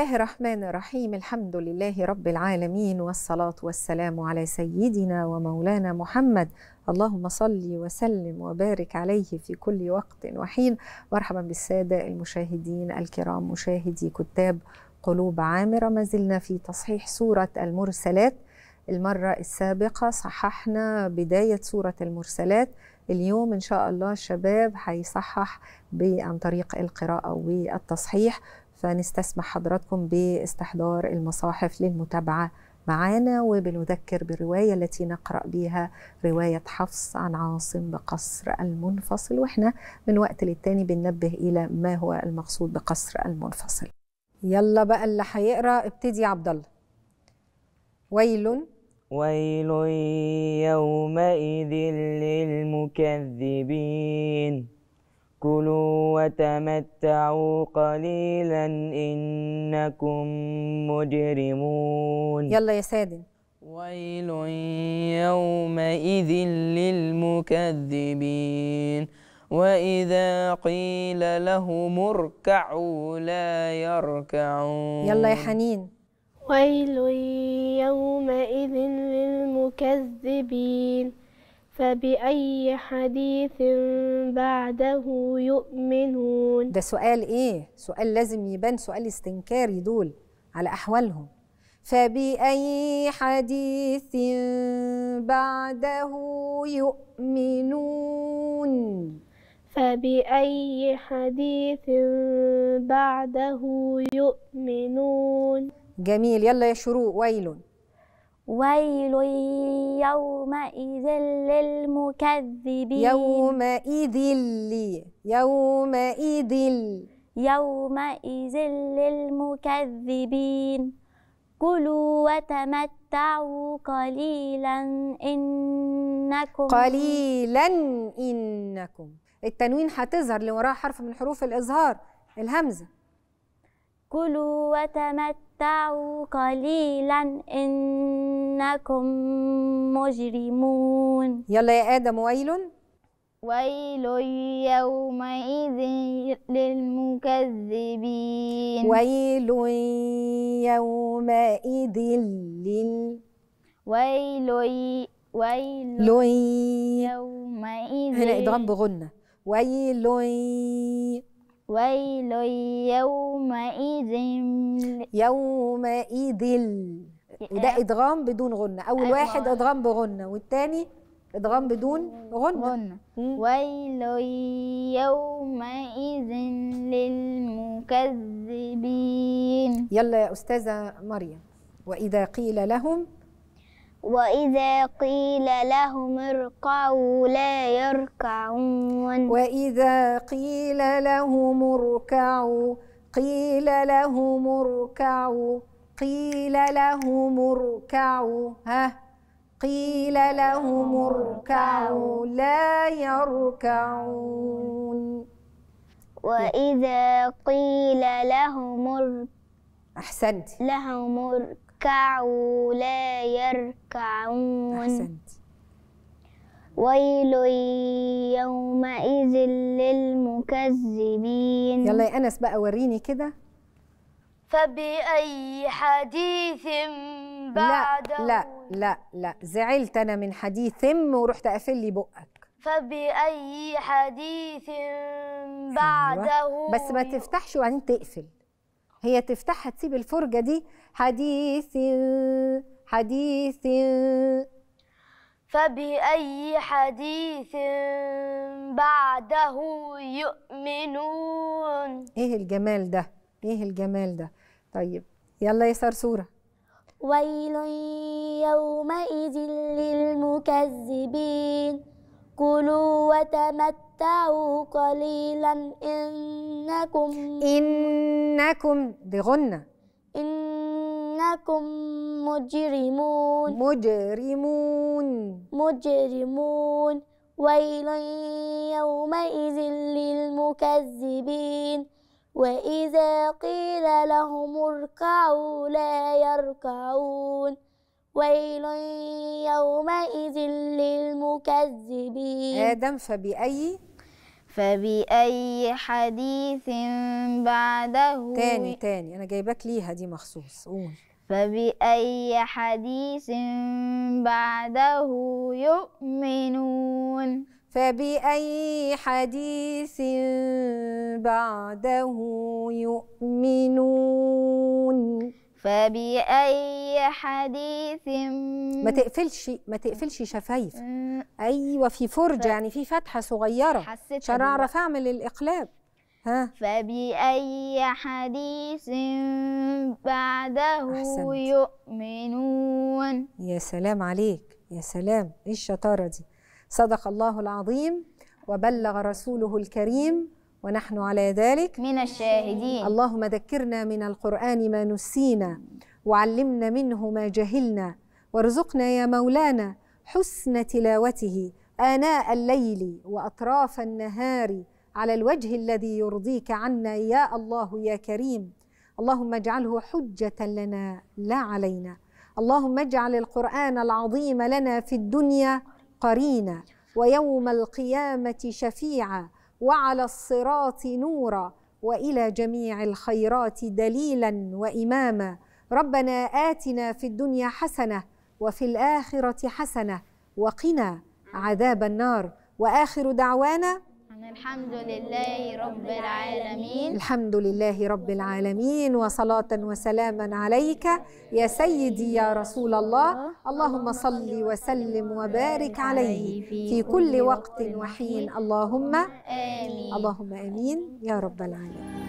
الله الرحمن الرحيم الحمد لله رب العالمين والصلاة والسلام على سيدنا ومولانا محمد اللهم صل وسلم وبارك عليه في كل وقت وحين مرحبا بالسادة المشاهدين الكرام مشاهدي كتاب قلوب عامرة ما زلنا في تصحيح سورة المرسلات المرة السابقة صححنا بداية سورة المرسلات اليوم إن شاء الله الشباب هيصحح عن طريق القراءة والتصحيح فنستسمح حضراتكم باستحضار المصاحف للمتابعة معانا وبنذكر بالرواية التي نقرأ بها رواية حفص عن عاصم بقصر المنفصل وإحنا من وقت للتاني بننبه إلى ما هو المقصود بقصر المنفصل يلا بقى اللي هيقرأ ابتدي عبد الله ويل ويل يومئذ للمكذبين كلوا وتمتعوا قليلا إنكم مجرمون يلا يا سادن ويل يومئذ للمكذبين وإذا قيل لهم اركعوا لا يركعون يلا يا حنين ويل يومئذ للمكذبين فبأي حديث بعده يؤمنون ده سؤال إيه؟ سؤال لازم يبان سؤال استنكاري دول على أحوالهم فبأي حديث بعده يؤمنون فبأي حديث بعده يؤمنون جميل يلا يا شروق ويلون ويل يومئذ للمكذبين يومئذ لي يومئذ يومئذ للمكذبين كلوا وتمتعوا قليلا إنكم قليلا إنكم التنوين هتظهر اللي وراها حرف من حروف الإظهار الهمزة كلوا وتمتعوا قليلا إنكم مجرمون يلا يا آدم ويل ويل يومئذ للمكذبين ويل يومئذ لل ويل ويل يومئذ هنا إدغام بغنة ويل ويل يومئذ يومئذ وده آه. ادغام بدون غنه اول آه. واحد ادغام بغنه والثاني ادغام بدون غنه ويل يومئذ للمكذبين يلا يا استاذه مريم واذا قيل لهم وإذا قيل لهم اركعوا لا يركعون وإذا قيل لهم اركعوا قيل لهم اركعوا قيل لهم اركعوا ها قيل لهم اركعوا لا يركعون وإذا قيل لهم أحسنت لهم اركعوا لا يركعون أحسنت ويل يومئذ للمكذبين يلا يا أنس بقى وريني كده فبأي حديث بعده لا لا لا لا زعلت أنا من حديث ورحت قافل لي بقك فبأي حديث أيوة. بعده بس ما تفتحش وبعدين تقفل هي تفتحها تسيب الفرجة دي حديث حديث فبأي حديث بعده يؤمنون ايه الجمال ده ايه الجمال ده طيب يلا يا سرسوره ويل يومئذ للمكذبين كلوا وتمتعوا قليلا انكم انكم دي غنه إنكم مجرمون مجرمون مجرمون ويل يومئذ للمكذبين وإذا قيل لهم اركعوا لا يركعون ويل يومئذ للمكذبين آدم فبأي فبأي حديث بعده تاني تاني أنا جايباك ليها دي مخصوص قول فبأي حديث بعده يؤمنون فبأي حديث بعده يؤمنون فبأي حديث ما تقفلش ما تقفلش شفايف ايوه في فرجه ف... يعني في فتحه صغيره عشان اعرف اعمل الاقلاب ها فبأي حديث بعده أحسنت. يؤمنون يا سلام عليك يا سلام ايه الشطاره دي صدق الله العظيم وبلغ رسوله الكريم ونحن على ذلك من الشاهدين اللهم ذكرنا من القرآن ما نسينا وعلمنا منه ما جهلنا وارزقنا يا مولانا حسن تلاوته آناء الليل وأطراف النهار على الوجه الذي يرضيك عنا يا الله يا كريم اللهم اجعله حجة لنا لا علينا اللهم اجعل القرآن العظيم لنا في الدنيا قرينا ويوم القيامه شفيعا وعلى الصراط نورا والى جميع الخيرات دليلا واماما ربنا اتنا في الدنيا حسنه وفي الاخره حسنه وقنا عذاب النار واخر دعوانا الحمد لله رب العالمين الحمد لله رب العالمين وصلاة وسلاما عليك يا سيدي يا رسول الله اللهم صل وسلم وبارك عليه في كل وقت وحين اللهم آمين اللهم آمين يا رب العالمين